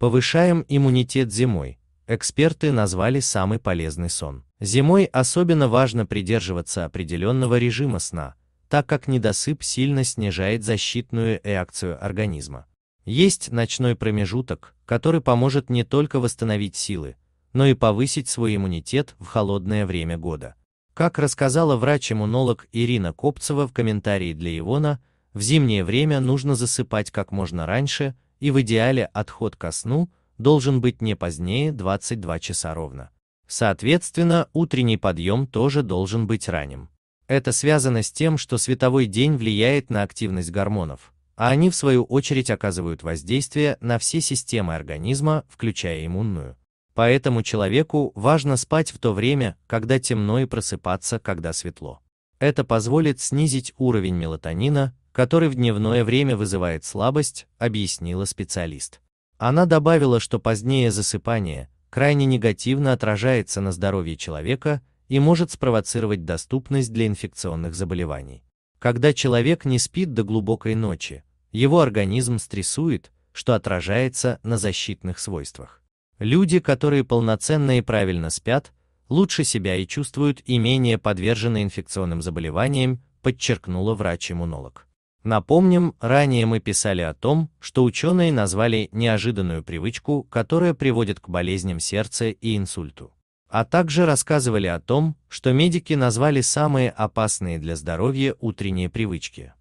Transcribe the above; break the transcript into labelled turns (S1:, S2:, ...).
S1: Повышаем иммунитет зимой. Эксперты назвали самый полезный сон. Зимой особенно важно придерживаться определенного режима сна, так как недосып сильно снижает защитную реакцию организма. Есть ночной промежуток, который поможет не только восстановить силы, но и повысить свой иммунитет в холодное время года. Как рассказала врач-иммунолог Ирина Копцева в комментарии для Ивона, в зимнее время нужно засыпать как можно раньше – и в идеале отход ко сну должен быть не позднее 22 часа ровно. Соответственно, утренний подъем тоже должен быть ранним. Это связано с тем, что световой день влияет на активность гормонов, а они в свою очередь оказывают воздействие на все системы организма, включая иммунную. Поэтому человеку важно спать в то время, когда темно и просыпаться, когда светло. Это позволит снизить уровень мелатонина, который в дневное время вызывает слабость, объяснила специалист. Она добавила, что позднее засыпание крайне негативно отражается на здоровье человека и может спровоцировать доступность для инфекционных заболеваний. Когда человек не спит до глубокой ночи, его организм стрессует, что отражается на защитных свойствах. Люди, которые полноценно и правильно спят, лучше себя и чувствуют и менее подвержены инфекционным заболеваниям, подчеркнула врач-иммунолог. Напомним, ранее мы писали о том, что ученые назвали неожиданную привычку, которая приводит к болезням сердца и инсульту. А также рассказывали о том, что медики назвали самые опасные для здоровья утренние привычки.